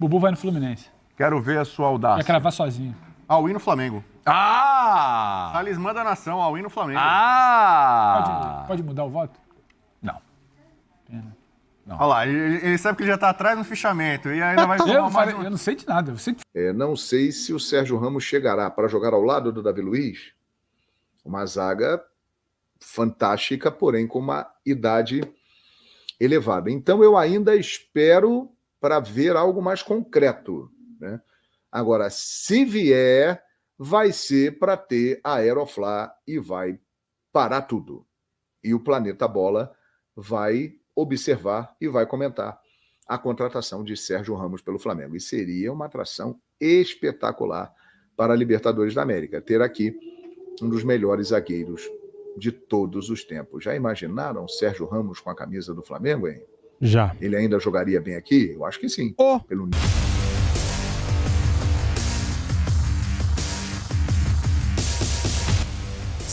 Bubu vai no Fluminense. Quero ver a sua audácia. Vai cravar sozinho. Alwin no Flamengo. Ah! Talismã da nação, Alwin no Flamengo. Ah! Pode, pode mudar o voto? Não. Pena. Não. Olha lá, ele, ele sabe que ele já está atrás no fichamento e ainda vai eu, não falei, um... eu não sei de nada. Eu sei de... É, não sei se o Sérgio Ramos chegará para jogar ao lado do Davi Luiz. Uma zaga fantástica, porém com uma idade elevada. Então eu ainda espero para ver algo mais concreto. Né? Agora, se vier, vai ser para ter a Aeroflá e vai parar tudo. E o Planeta Bola vai observar e vai comentar a contratação de Sérgio Ramos pelo Flamengo. E seria uma atração espetacular para a Libertadores da América. Ter aqui um dos melhores zagueiros de todos os tempos. Já imaginaram Sérgio Ramos com a camisa do Flamengo, hein? Já. Ele ainda jogaria bem aqui? Eu acho que sim. Oh. Pelo nível.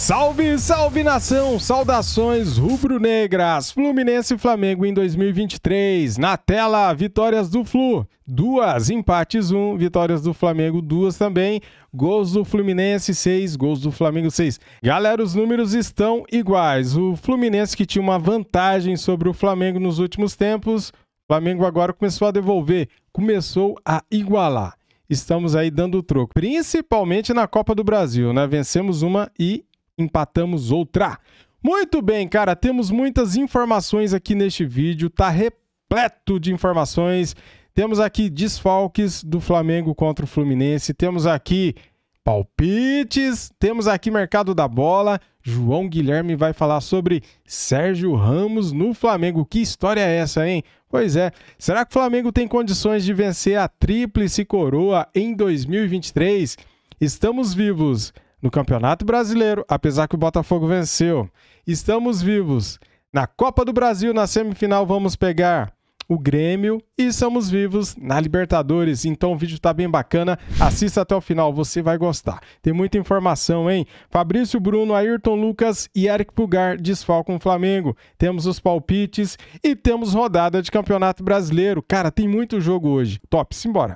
Salve, salve nação! Saudações rubro-negras! Fluminense e Flamengo em 2023. Na tela, vitórias do Flu, duas, empates um, vitórias do Flamengo duas também, gols do Fluminense seis, gols do Flamengo seis. Galera, os números estão iguais. O Fluminense que tinha uma vantagem sobre o Flamengo nos últimos tempos, o Flamengo agora começou a devolver, começou a igualar estamos aí dando o troco, principalmente na Copa do Brasil, né? Vencemos uma e empatamos outra. Muito bem, cara, temos muitas informações aqui neste vídeo, tá repleto de informações. Temos aqui desfalques do Flamengo contra o Fluminense, temos aqui palpites, temos aqui mercado da bola. João Guilherme vai falar sobre Sérgio Ramos no Flamengo. Que história é essa, hein? Pois é. Será que o Flamengo tem condições de vencer a tríplice coroa em 2023? Estamos vivos no Campeonato Brasileiro, apesar que o Botafogo venceu, estamos vivos. Na Copa do Brasil, na semifinal, vamos pegar o Grêmio e estamos vivos na Libertadores. Então o vídeo tá bem bacana, assista até o final, você vai gostar. Tem muita informação, hein? Fabrício Bruno, Ayrton Lucas e Eric Pulgar desfalcam o Flamengo. Temos os palpites e temos rodada de Campeonato Brasileiro. Cara, tem muito jogo hoje. Top, simbora.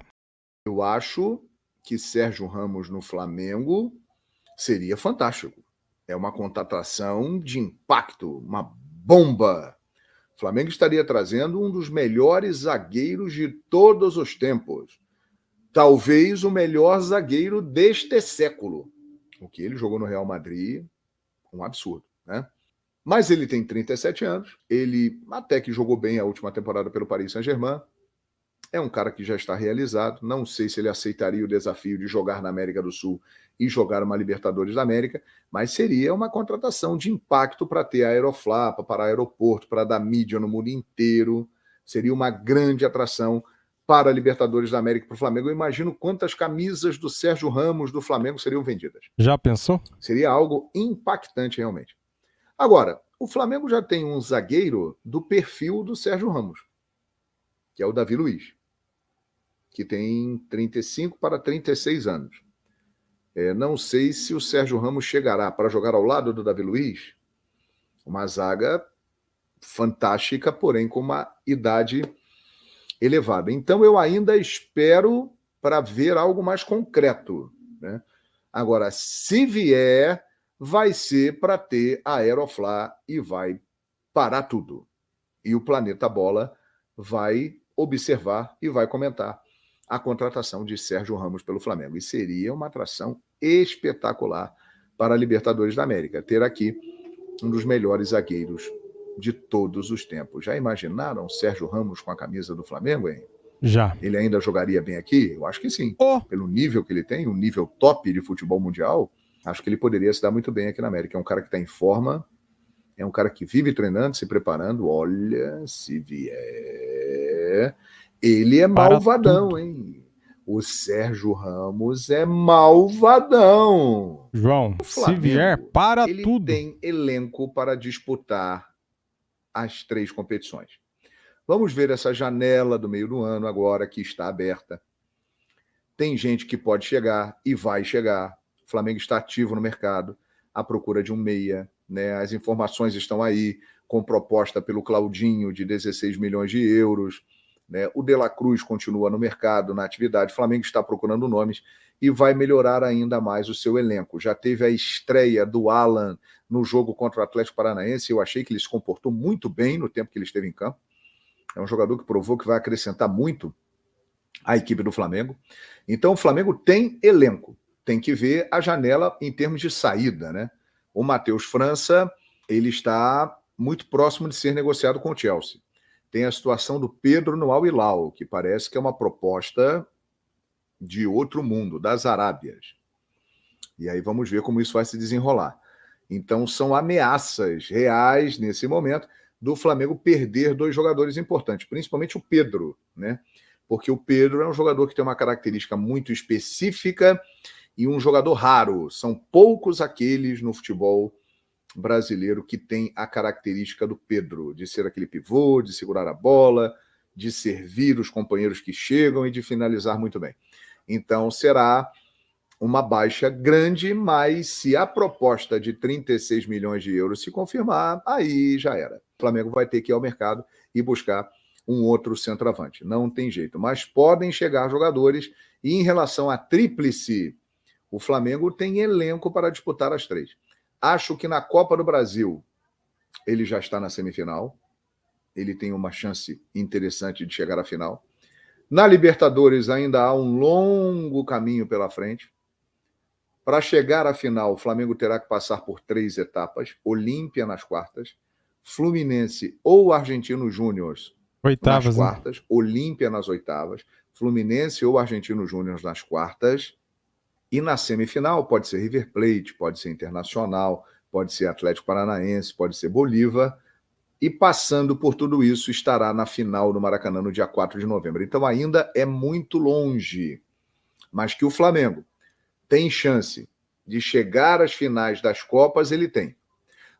Eu acho que Sérgio Ramos no Flamengo seria fantástico. É uma contratação de impacto, uma bomba. O Flamengo estaria trazendo um dos melhores zagueiros de todos os tempos. Talvez o melhor zagueiro deste século. O que ele jogou no Real Madrid, um absurdo, né? Mas ele tem 37 anos, ele até que jogou bem a última temporada pelo Paris Saint-Germain, é um cara que já está realizado. Não sei se ele aceitaria o desafio de jogar na América do Sul e jogar uma Libertadores da América, mas seria uma contratação de impacto para ter aeroflapa, para aeroporto, para dar mídia no mundo inteiro. Seria uma grande atração para a Libertadores da América para o Flamengo. Eu imagino quantas camisas do Sérgio Ramos do Flamengo seriam vendidas. Já pensou? Seria algo impactante realmente. Agora, o Flamengo já tem um zagueiro do perfil do Sérgio Ramos, que é o Davi Luiz que tem 35 para 36 anos. É, não sei se o Sérgio Ramos chegará para jogar ao lado do Davi Luiz. Uma zaga fantástica, porém com uma idade elevada. Então eu ainda espero para ver algo mais concreto. Né? Agora, se vier, vai ser para ter a Aeroflá e vai parar tudo. E o planeta Bola vai observar e vai comentar a contratação de Sérgio Ramos pelo Flamengo. E seria uma atração espetacular para a Libertadores da América. Ter aqui um dos melhores zagueiros de todos os tempos. Já imaginaram Sérgio Ramos com a camisa do Flamengo, hein? Já. Ele ainda jogaria bem aqui? Eu acho que sim. Oh. Pelo nível que ele tem, o um nível top de futebol mundial, acho que ele poderia se dar muito bem aqui na América. É um cara que está em forma, é um cara que vive treinando, se preparando. Olha, se vier. Ele é malvadão, tudo. hein? O Sérgio Ramos é malvadão. João, Flamengo, se vier, para ele tudo. Ele tem elenco para disputar as três competições. Vamos ver essa janela do meio do ano agora que está aberta. Tem gente que pode chegar e vai chegar. O Flamengo está ativo no mercado à procura de um meia. Né? As informações estão aí, com proposta pelo Claudinho de 16 milhões de euros né? O De La Cruz continua no mercado, na atividade. O Flamengo está procurando nomes e vai melhorar ainda mais o seu elenco. Já teve a estreia do Alan no jogo contra o Atlético Paranaense. Eu achei que ele se comportou muito bem no tempo que ele esteve em campo. É um jogador que provou que vai acrescentar muito à equipe do Flamengo. Então, o Flamengo tem elenco. Tem que ver a janela em termos de saída, né? O Matheus França, ele está muito próximo de ser negociado com o Chelsea. Tem a situação do Pedro no Al Hilal, que parece que é uma proposta de outro mundo, das Arábias. E aí vamos ver como isso vai se desenrolar. Então são ameaças reais nesse momento do Flamengo perder dois jogadores importantes, principalmente o Pedro, né? Porque o Pedro é um jogador que tem uma característica muito específica e um jogador raro. São poucos aqueles no futebol brasileiro que tem a característica do Pedro, de ser aquele pivô, de segurar a bola, de servir os companheiros que chegam e de finalizar muito bem. Então será uma baixa grande, mas se a proposta de 36 milhões de euros se confirmar, aí já era. O Flamengo vai ter que ir ao mercado e buscar um outro centroavante. Não tem jeito. Mas podem chegar jogadores, e em relação à tríplice, o Flamengo tem elenco para disputar as três. Acho que na Copa do Brasil ele já está na semifinal. Ele tem uma chance interessante de chegar à final. Na Libertadores ainda há um longo caminho pela frente. Para chegar à final, o Flamengo terá que passar por três etapas: Olímpia nas quartas, Fluminense ou Argentino Júnior nas quartas, né? Olímpia nas oitavas, Fluminense ou Argentino Júnior nas quartas, e na semifinal pode ser River Plate, pode ser Internacional, pode ser Atlético Paranaense, pode ser Bolívar. E passando por tudo isso, estará na final no Maracanã no dia 4 de novembro. Então ainda é muito longe, mas que o Flamengo tem chance de chegar às finais das Copas, ele tem.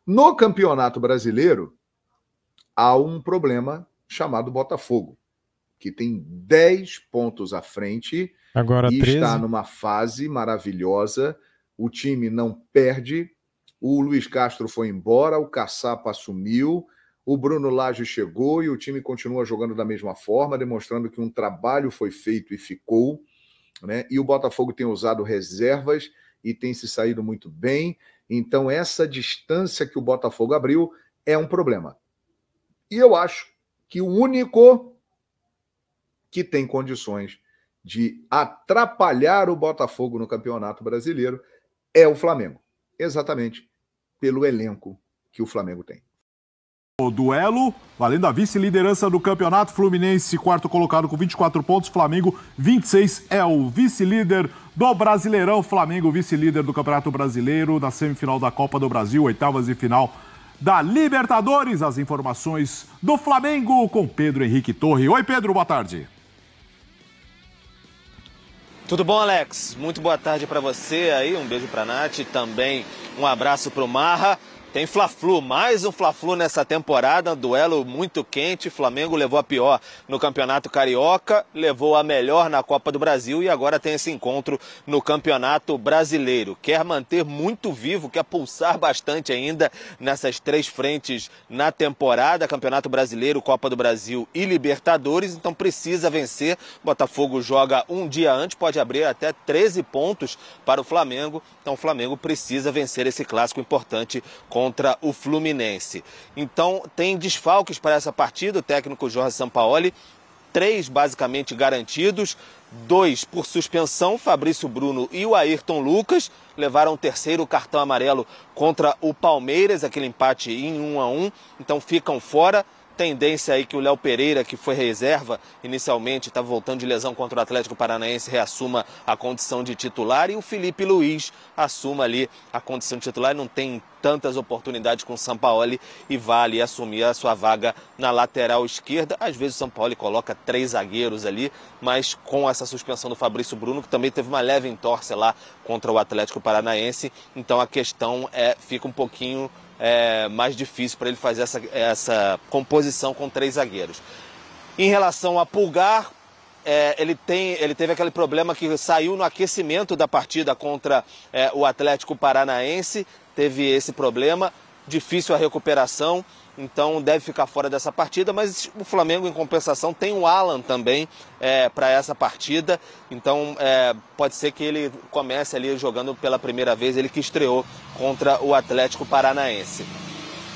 No Campeonato Brasileiro, há um problema chamado Botafogo que tem 10 pontos à frente Agora, e 13. está numa fase maravilhosa. O time não perde. O Luiz Castro foi embora, o Caçapa assumiu, o Bruno Lage chegou e o time continua jogando da mesma forma, demonstrando que um trabalho foi feito e ficou. Né? E o Botafogo tem usado reservas e tem se saído muito bem. Então, essa distância que o Botafogo abriu é um problema. E eu acho que o único que tem condições de atrapalhar o Botafogo no Campeonato Brasileiro é o Flamengo. Exatamente pelo elenco que o Flamengo tem. O duelo, valendo a vice-liderança do campeonato, Fluminense quarto colocado com 24 pontos, Flamengo 26 é o vice-líder do Brasileirão, Flamengo vice-líder do Campeonato Brasileiro, na semifinal da Copa do Brasil, oitavas e final da Libertadores. As informações do Flamengo com Pedro Henrique Torre. Oi Pedro, boa tarde. Tudo bom, Alex? Muito boa tarde para você aí, um beijo para Nath, também um abraço para o Marra. Tem Fla-Flu, mais um Fla-Flu nessa temporada, um duelo muito quente. Flamengo levou a pior no Campeonato Carioca, levou a melhor na Copa do Brasil e agora tem esse encontro no Campeonato Brasileiro. Quer manter muito vivo, quer pulsar bastante ainda nessas três frentes na temporada, Campeonato Brasileiro, Copa do Brasil e Libertadores, então precisa vencer. Botafogo joga um dia antes, pode abrir até 13 pontos para o Flamengo. Então o Flamengo precisa vencer esse clássico importante com contra o Fluminense. Então, tem desfalques para essa partida. O técnico Jorge Sampaoli três basicamente garantidos, dois por suspensão, Fabrício Bruno e o Ayrton Lucas levaram o terceiro cartão amarelo contra o Palmeiras, aquele empate em 1 um a 1, um, então ficam fora tendência aí que o Léo Pereira, que foi reserva inicialmente, estava tá voltando de lesão contra o Atlético Paranaense, reassuma a condição de titular e o Felipe Luiz assuma ali a condição de titular. Não tem tantas oportunidades com o Sampaoli e vale assumir a sua vaga na lateral esquerda. Às vezes o Sampaoli coloca três zagueiros ali, mas com essa suspensão do Fabrício Bruno, que também teve uma leve entorse lá contra o Atlético Paranaense, então a questão é fica um pouquinho é, mais difícil para ele fazer essa, essa composição com três zagueiros. Em relação a Pulgar, é, ele, tem, ele teve aquele problema que saiu no aquecimento da partida contra é, o Atlético Paranaense, teve esse problema, difícil a recuperação, então deve ficar fora dessa partida. Mas o Flamengo, em compensação, tem o Alan também é, para essa partida, então é, pode ser que ele comece ali jogando pela primeira vez, ele que estreou contra o Atlético Paranaense.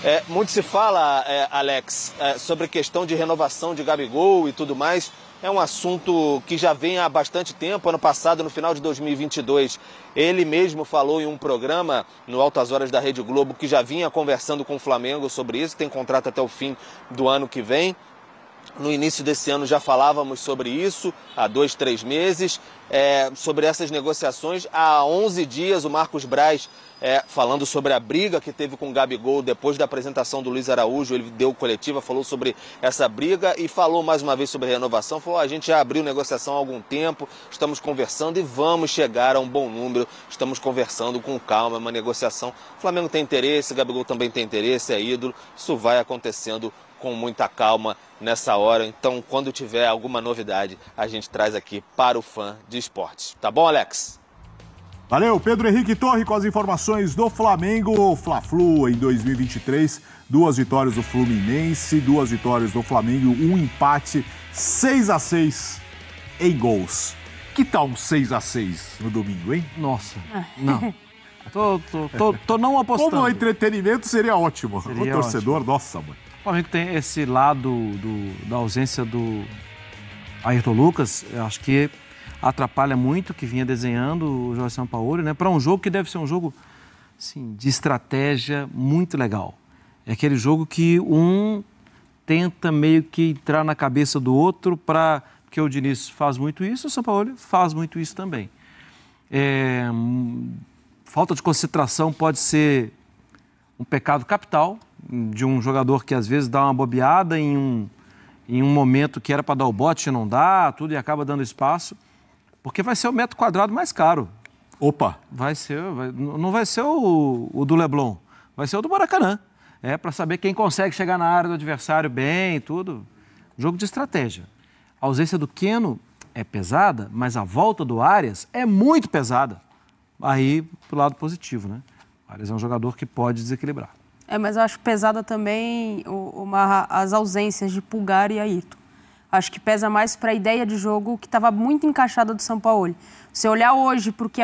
É, muito se fala, é, Alex, é, sobre questão de renovação de Gabigol e tudo mais é um assunto que já vem há bastante tempo. Ano passado, no final de 2022, ele mesmo falou em um programa no Altas Horas da Rede Globo que já vinha conversando com o Flamengo sobre isso, tem contrato até o fim do ano que vem. No início desse ano já falávamos sobre isso, há dois, três meses, é, sobre essas negociações. Há 11 dias, o Marcos Braz, é, falando sobre a briga que teve com o Gabigol depois da apresentação do Luiz Araújo, ele deu coletiva, falou sobre essa briga e falou mais uma vez sobre renovação. Falou: a gente já abriu negociação há algum tempo, estamos conversando e vamos chegar a um bom número, estamos conversando com calma, é uma negociação. O Flamengo tem interesse, o Gabigol também tem interesse, é ídolo, isso vai acontecendo com muita calma nessa hora. Então, quando tiver alguma novidade, a gente traz aqui para o fã de esportes. Tá bom, Alex? Valeu, Pedro Henrique Torre com as informações do Flamengo. Fla-Flu em 2023, duas vitórias do Fluminense, duas vitórias do Flamengo, um empate, 6 a 6 em gols. Que tal um 6 a 6 no domingo, hein? Nossa, ah. não. Tô, tô, tô, tô não apostando. Como entretenimento seria ótimo. Seria o torcedor, ótimo. nossa, mano. Bom, a gente tem esse lado do, da ausência do Ayrton Lucas, acho que atrapalha muito que vinha desenhando o Jorge Sampaoli, né? Para um jogo que deve ser um jogo assim, de estratégia muito legal. É aquele jogo que um tenta meio que entrar na cabeça do outro para porque o Diniz faz muito isso, o Sampaoli faz muito isso também. É... Hum, falta de concentração pode ser um pecado capital, de um jogador que às vezes dá uma bobeada em um, em um momento que era para dar o bote, não dá, tudo e acaba dando espaço, porque vai ser o metro quadrado mais caro. Opa! Vai ser, vai, não vai ser o, o do Leblon, vai ser o do Maracanã. É para saber quem consegue chegar na área do adversário bem e tudo. Jogo de estratégia. A ausência do Queno é pesada, mas a volta do Arias é muito pesada. Aí, pro lado positivo, né? O Arias é um jogador que pode desequilibrar. É, mas eu acho pesada também uma, as ausências de Pulgar e Ayrton. Acho que pesa mais para a ideia de jogo que estava muito encaixada do São Paulo. Se olhar hoje para o que,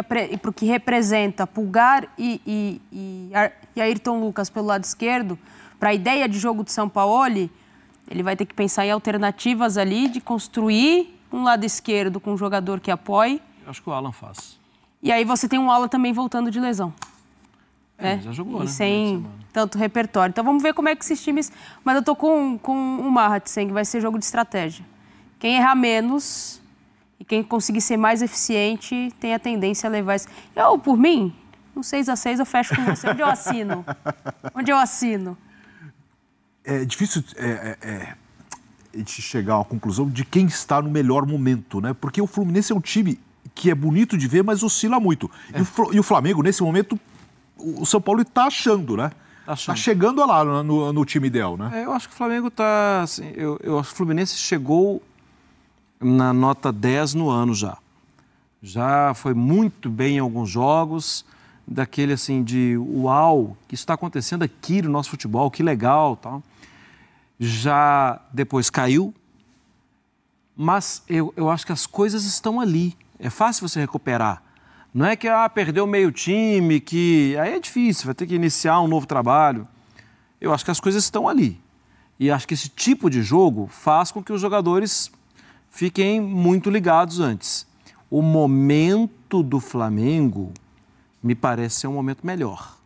que representa Pulgar e, e, e, Ayrton Lucas pelo lado esquerdo, para a ideia de jogo do São Paulo, ele vai ter que pensar em alternativas ali de construir um lado esquerdo com um jogador que apoie. Eu acho que o Alan faz. E aí você tem um Alan também voltando de lesão. É, né? já jogou, e né? Sem tanto repertório. Então vamos ver como é que esses times. Mas eu tô com, com o Mahatsen, que vai ser jogo de estratégia. Quem errar menos e quem conseguir ser mais eficiente tem a tendência a levar isso. Eu, por mim, no 6 a 6 eu fecho com você. Onde eu assino? Onde eu assino? É difícil. É, é, é a gente chegar à conclusão de quem está no melhor momento, né? Porque o Fluminense é um time que é bonito de ver, mas oscila muito. É. E, o, Flamengo, nesse momento, o São Paulo está achando, né? Está Tá chegando lá no, né, no, no time ideal, né? É, eu acho que o Flamengo está. Assim, eu, eu acho que o Fluminense chegou na nota 10 no ano já. Já foi muito bem em alguns jogos, daquele assim de uau, isso está acontecendo aqui no nosso futebol, que legal tal. Já depois caiu, mas eu, eu acho que as coisas estão ali. É fácil você recuperar não é que ah, perdeu meio time, que aí é difícil, vai ter que iniciar um novo trabalho. Eu acho que as coisas estão ali. E acho que esse tipo de jogo faz com que os jogadores fiquem muito ligados antes. O momento do Flamengo me parece ser um momento melhor.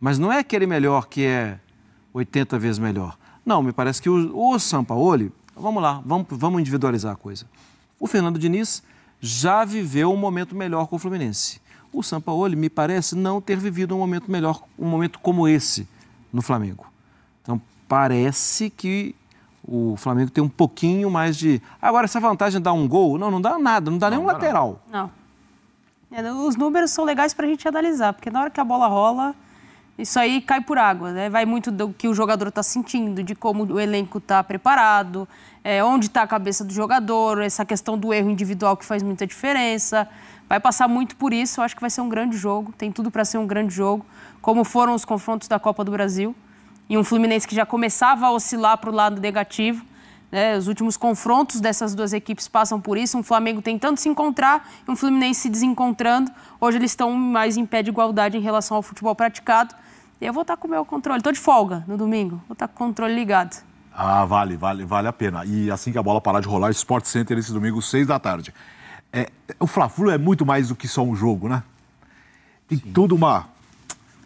Mas não é aquele melhor que é 80 vezes melhor. Não, me parece que o, o Sampaoli, vamos lá, vamos, vamos individualizar a coisa. O Fernando Diniz já viveu um momento melhor com o Fluminense. O Sampaoli, me parece, não ter vivido um momento melhor, um momento como esse no Flamengo. Então, parece que o Flamengo tem um pouquinho mais de. Agora, essa vantagem dá um gol? Não, não dá nada, não dá não, nenhum não lateral. Não. É, os números são legais para a gente analisar, porque na hora que a bola rola, isso aí cai por água, né? Vai muito do que o jogador está sentindo, de como o elenco está preparado, é, onde está a cabeça do jogador, essa questão do erro individual que faz muita diferença. Vai passar muito por isso. Eu acho que vai ser um grande jogo. Tem tudo para ser um grande jogo, como foram os confrontos da Copa do Brasil e um Fluminense que já começava a oscilar para o lado negativo. Né? Os últimos confrontos dessas duas equipes passam por isso. Um Flamengo tentando se encontrar e um Fluminense se desencontrando. Hoje eles estão mais em pé de igualdade em relação ao futebol praticado eu vou estar com o meu controle. Estou de folga no domingo. Vou estar com o controle ligado. Ah, vale, vale, vale a pena. E assim que a bola parar de rolar, Sport Center esse domingo, seis da tarde. É, o Fla-Flu é muito mais do que só um jogo, né? Tem Sim. toda uma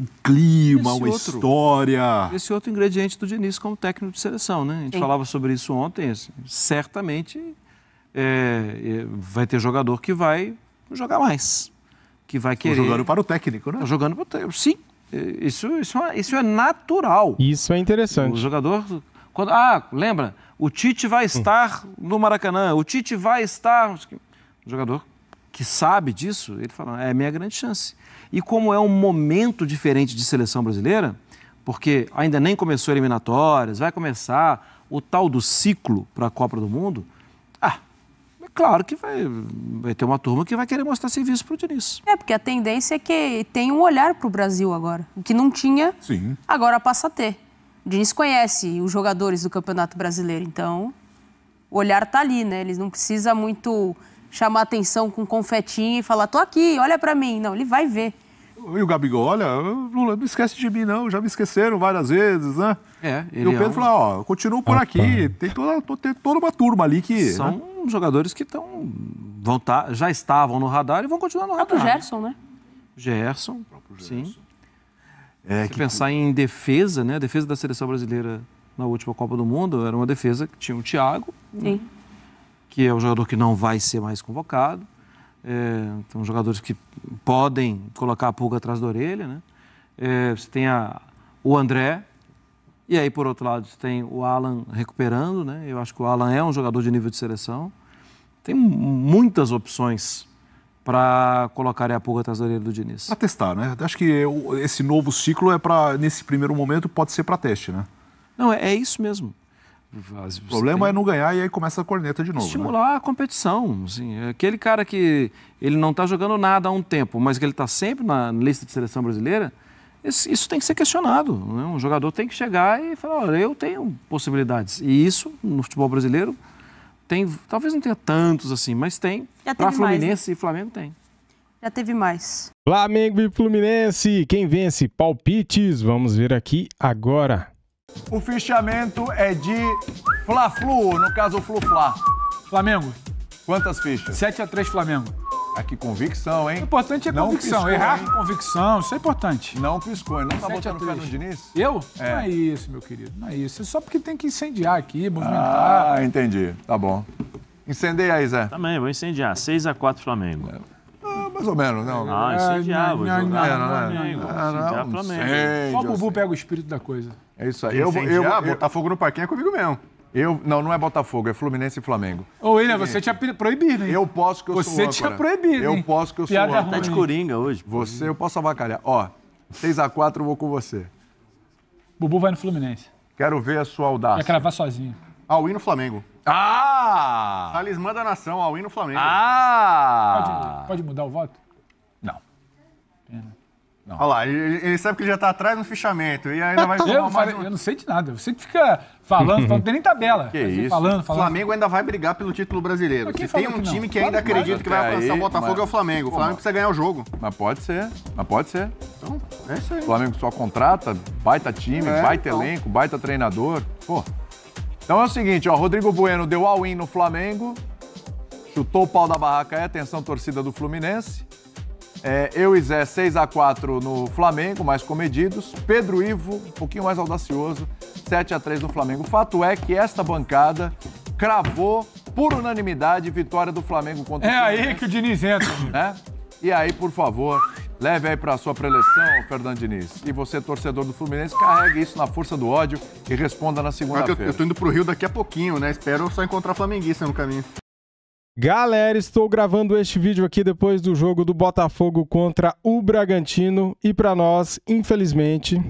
um clima, esse uma outro, história. Esse outro ingrediente do Diniz como técnico de seleção, né? A gente Sim. falava sobre isso ontem. Assim, certamente é, é vai ter jogador que vai jogar mais, que vai querer. Estou jogando para o técnico, né? Estou jogando para o técnico. Sim, eh, isso, isso, é isso é natural. Isso é interessante. O jogador. Quando, ah, lembra? O Tite vai hum. estar hum. no Maracanã, o Tite vai estar. O jogador que sabe disso, ele fala: é a minha grande chance. E como é um momento diferente de seleção brasileira, porque ainda nem começou eliminatórias, vai começar o tal do ciclo para a Copa do Mundo claro que vai, vai ter uma turma que vai querer mostrar serviço para o Diniz. É, porque a tendência é que tem um olhar para o Brasil agora, que não tinha, Sim. agora passa a ter. O Diniz conhece os jogadores do Campeonato Brasileiro, então o olhar tá ali, né? Ele não precisa muito chamar atenção com confetinho e falar, tô aqui, olha para mim. Não, ele vai ver. E o Gabigol, olha, Lula, não esquece de mim, não. Já me esqueceram várias vezes, né? É, e o Pedro é um... falou, ó, continuo por Opa. aqui. Tem toda, tem toda uma turma ali que. Né? São né? jogadores que estão. Vão tá, já estavam no radar e vão continuar no é radar. O né? Gerson, né? Gerson. O Gerson. Sim. É, que... pensar em defesa, né? A defesa da seleção brasileira na última Copa do Mundo era uma defesa que tinha o Thiago, né? que é o um jogador que não vai ser mais convocado. É, são então, jogadores que podem colocar a pulga atrás da orelha, né? É, você tem a, o André, e aí, por outro lado, você tem o Alan recuperando, né? Eu acho que o Alan é um jogador de nível de seleção. Tem muitas opções para colocar a pulga atrás da orelha do Diniz. Para testar, né? Acho que esse novo ciclo é para, nesse primeiro momento, pode ser para teste, né? Não, é, é isso mesmo. As, o problema tem... é não ganhar e aí começa a corneta de novo. Né? Estimular né? a competição. Assim, aquele cara que ele não está jogando nada há um tempo, mas que ele está sempre na lista de seleção brasileira, isso tem que ser questionado. Né? Um jogador tem que chegar e falar: olha, eu tenho possibilidades. E isso, no futebol brasileiro, tem. Talvez não tenha tantos assim, mas tem. Para Fluminense mais, né? e Flamengo tem. Já teve mais. Flamengo e Fluminense, quem vence? Palpites. Vamos ver aqui agora. O fichamento é de Fla-Flu, no caso Flu-Fla. Flamengo. Quantas fichas? 7 a 3 Flamengo. Ah, que convicção, hein? O importante é não convicção. Piscou, Errar hein? convicção, isso é importante. Não piscou, não tá botando o pé no Diniz? Eu? É. Não é isso, meu querido, não é isso. É só porque tem que incendiar aqui, movimentar. Ah, entendi. Tá bom. Incendeia aí, Zé. Também, vou incendiar. 6 a 4 Flamengo. É. Mais ou menos, não. Né? Ah, é, incendiava. Não, não, não, não, Flamengo. Só né? o Bubu assim. pega o espírito da coisa. É isso aí. Eu, eu, eu, Botafogo no parquinho é comigo mesmo. Eu, não, não é Botafogo, é Fluminense e Flamengo. Ô, William, você tinha proibido, hein? Eu posso que eu você sou Você tinha proibido, Eu posso que eu Piada sou âncora. Tá de coringa hoje. Você, eu posso avacalhar. Ó, 6x4 eu vou com você. Bubu vai no Fluminense. Quero ver a sua audácia. Vai cravar sozinho. Alwin no Flamengo. Ah! Talismã da nação, Alwin no Flamengo. Ah! Pode, pode mudar o voto? Não. Pena. Não. Olha lá, ele, ele, sabe que ele já está atrás no fichamento e ainda vai eu, não um... eu não sei de nada, você que fica falando, não tem nem tabela. Que assim, isso? Falando, falando. O Flamengo ainda vai brigar pelo título brasileiro. Se tem um time que ainda claro, acredita que, que vai alcançar o Botafogo mas... é o Flamengo. O Flamengo precisa ganhar o jogo. Mas pode ser, mas pode ser. Então, é isso aí. O Flamengo só contrata, baita time, é, baita então. elenco, baita treinador. Pô, então é o seguinte, ó, Rodrigo Bueno deu all-in no Flamengo, chutou o pau da barraca, é atenção torcida do Fluminense. É, eu e Zé 6 a 4 no Flamengo, mais comedidos. Pedro Ivo, um pouquinho mais audacioso, 7 a 3 no Flamengo. Fato é que esta bancada cravou por unanimidade vitória do Flamengo contra é o Fluminense. É aí que o Diniz entra. Né? E aí, por favor, Leve aí para sua preleção, Fernando Diniz. E você, torcedor do Fluminense, carregue isso na força do ódio e responda na segunda-feira. Eu, eu tô indo pro Rio daqui a pouquinho, né? Espero só encontrar flamenguista no caminho. Galera, estou gravando este vídeo aqui depois do jogo do Botafogo contra o Bragantino e para nós, infelizmente,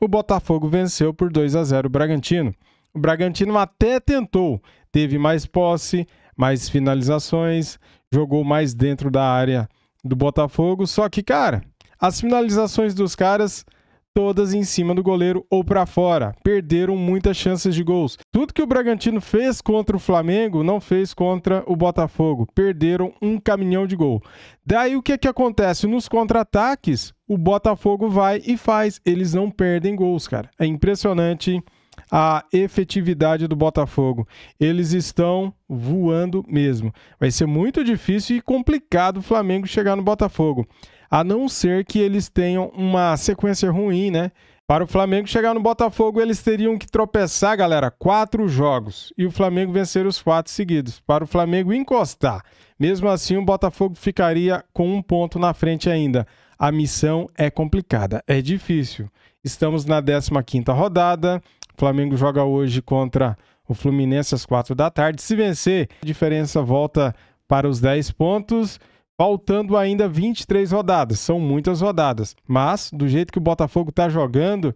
o Botafogo venceu por 2 a 0 o Bragantino. O Bragantino até tentou, teve mais posse, mais finalizações, jogou mais dentro da área do Botafogo. Só que, cara, as finalizações dos caras todas em cima do goleiro ou para fora. Perderam muitas chances de gols. Tudo que o Bragantino fez contra o Flamengo não fez contra o Botafogo. Perderam um caminhão de gol. Daí o que é que acontece nos contra-ataques? O Botafogo vai e faz. Eles não perdem gols, cara. É impressionante. Hein? a efetividade do Botafogo. Eles estão voando mesmo. Vai ser muito difícil e complicado o Flamengo chegar no Botafogo, a não ser que eles tenham uma sequência ruim, né? Para o Flamengo chegar no Botafogo, eles teriam que tropeçar, galera, quatro jogos. E o Flamengo vencer os quatro seguidos. Para o Flamengo encostar. Mesmo assim, o Botafogo ficaria com um ponto na frente ainda. A missão é complicada, é difícil. Estamos na 15 rodada. Flamengo joga hoje contra o Fluminense às quatro da tarde. Se vencer, a diferença volta para os 10 pontos, faltando ainda 23 rodadas. São muitas rodadas, mas do jeito que o Botafogo está jogando,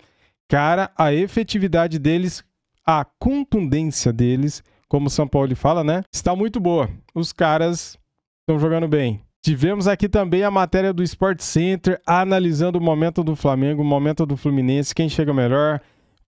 cara, a efetividade deles, a contundência deles, como o São Paulo fala, né? Está muito boa. Os caras estão jogando bem. Tivemos aqui também a matéria do Sport Center analisando o momento do Flamengo, o momento do Fluminense, quem chega melhor,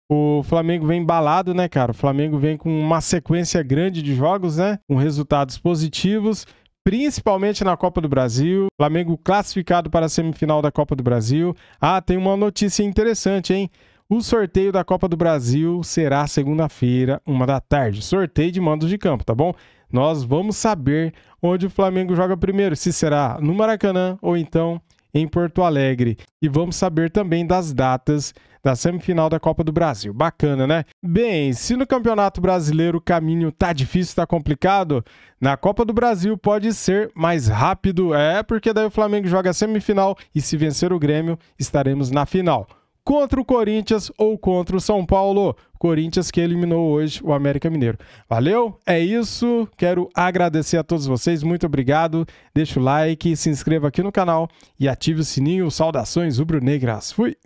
o Flamengo vem embalado, né, cara? O Flamengo vem com uma sequência grande de jogos, né? Com resultados positivos, principalmente na Copa do Brasil. Flamengo classificado para a semifinal da Copa do Brasil. Ah, tem uma notícia interessante, hein? O sorteio da Copa do Brasil será segunda-feira, uma da tarde. Sorteio de mandos de campo, tá bom? Nós vamos saber onde o Flamengo joga primeiro, se será no Maracanã ou então em Porto Alegre. E vamos saber também das datas da semifinal da Copa do Brasil. Bacana, né? Bem, se no Campeonato Brasileiro o caminho tá difícil, tá complicado, na Copa do Brasil pode ser mais rápido. É, porque daí o Flamengo joga a semifinal e se vencer o Grêmio, estaremos na final contra o Corinthians ou contra o São Paulo. Corinthians que eliminou hoje o América Mineiro. Valeu? É isso. Quero agradecer a todos vocês. Muito obrigado. Deixa o like, se inscreva aqui no canal e ative o sininho. Saudações rubro-negras. Fui.